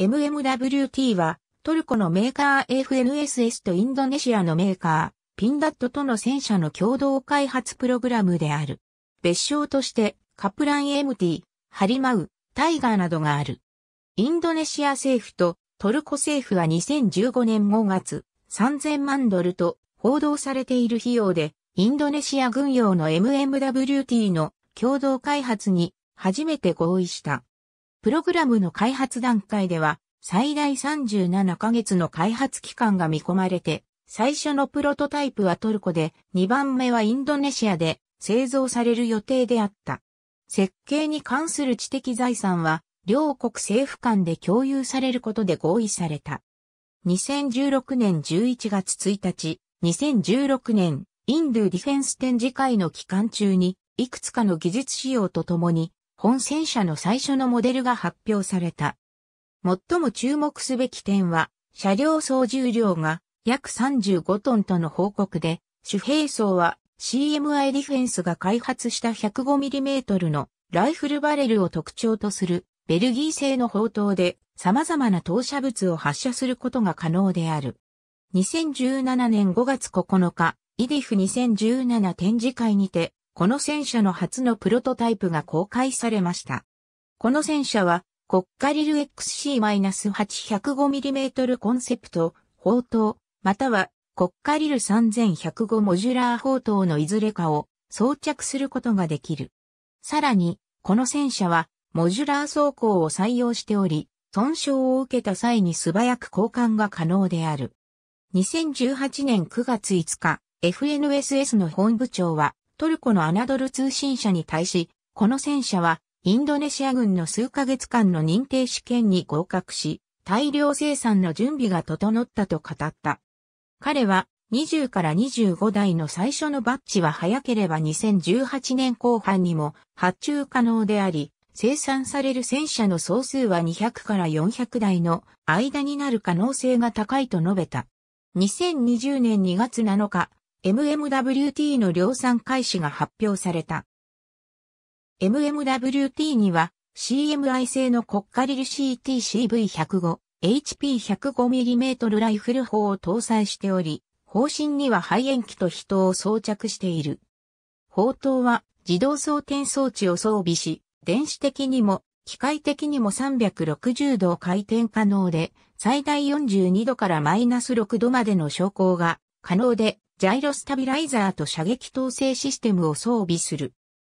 MMWT は、トルコのメーカー FNSS とインドネシアのメーカー、ピンダットとの戦車の共同開発プログラムである。別称として、カプラン MT、ハリマウ、タイガーなどがある。インドネシア政府とトルコ政府は2015年5月、3000万ドルと報道されている費用で、インドネシア軍用の MMWT の共同開発に初めて合意した。プログラムの開発段階では、最大37ヶ月の開発期間が見込まれて、最初のプロトタイプはトルコで、2番目はインドネシアで製造される予定であった。設計に関する知的財産は、両国政府間で共有されることで合意された。2016年11月1日、2016年、インドゥディフェンス展示会の期間中に、いくつかの技術仕様とともに、本戦車の最初のモデルが発表された。最も注目すべき点は、車両総重量が約35トンとの報告で、主兵装は CMI ディフェンスが開発した 105mm のライフルバレルを特徴とするベルギー製の砲塔で様々な投射物を発射することが可能である。2017年5月9日、イディフ2017展示会にてこの戦車の初のプロトタイプが公開されました。この戦車は、コッカリル x c 8 0 5 m m コンセプト、砲塔、または、コッカリル3105モジュラー砲塔のいずれかを装着することができる。さらに、この戦車は、モジュラー装甲を採用しており、損傷を受けた際に素早く交換が可能である。2018年9月5日、FNSS の本部長は、トルコのアナドル通信社に対し、この戦車はインドネシア軍の数ヶ月間の認定試験に合格し、大量生産の準備が整ったと語った。彼は20から25台の最初のバッジは早ければ2018年後半にも発注可能であり、生産される戦車の総数は200から400台の間になる可能性が高いと述べた。2020年2月7日、MMWT の量産開始が発表された。MMWT には CMI 製のコッカリル CTCV105、HP105mm ライフル砲を搭載しており、砲身には肺炎器と人を装着している。砲塔は自動装填装置を装備し、電子的にも機械的にも360度回転可能で、最大42度からマイナス6度までの昇降が可能で、ジャイロスタビライザーと射撃統制システムを装備する。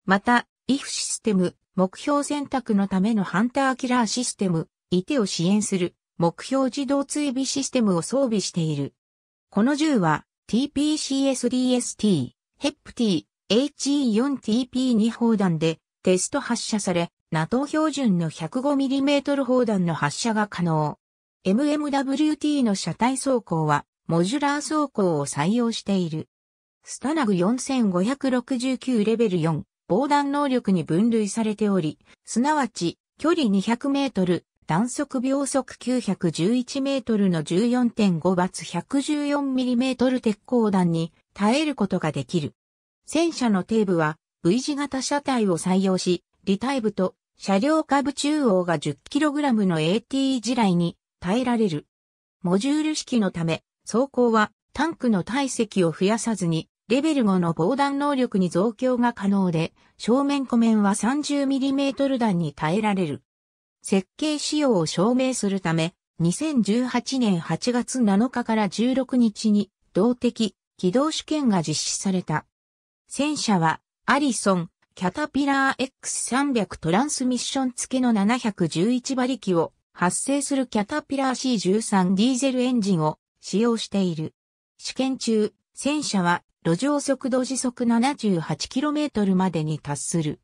また、IF システム、目標選択のためのハンターキラーシステム、いてを支援する、目標自動追尾システムを装備している。この銃は、TPCSDST、HEPT、HE4TP2 砲弾で、テスト発射され、NATO 標準の 105mm 砲弾の発射が可能。MMWT の車体走行は、モジュラー走行を採用している。スタナグ4569レベル4、防弾能力に分類されており、すなわち、距離200メートル、弾速秒速911メートルの14.5バツ114ミリメートル鉄鋼弾に耐えることができる。戦車の底部は V 字型車体を採用し、リタイブと車両下部中央が 10kg の AT 地雷に耐えられる。モジュール式のため、装甲はタンクの体積を増やさずに、レベル5の防弾能力に増強が可能で、正面湖面は 30mm 弾に耐えられる。設計仕様を証明するため、2018年8月7日から16日に、動的、機動試験が実施された。戦車は、アリソン、キャタピラー X300 トランスミッション付けの711馬力を発生するキャタピラー C13 ディーゼルエンジンを使用している。試験中、戦車は路上速度時速 78km までに達する。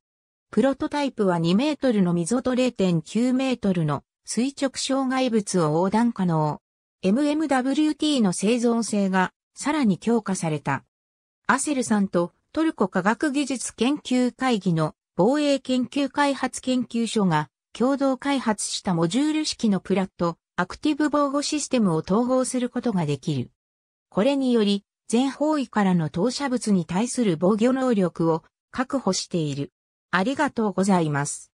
プロトタイプは2メートルの溝と0.9メートルの垂直障害物を横断可能。MMWT の生存性がさらに強化された。アセルさんとトルコ科学技術研究会議の防衛研究開発研究所が共同開発したモジュール式のプラットアクティブ防護システムを統合することができる。これにより、全方位からの投射物に対する防御能力を確保している。ありがとうございます。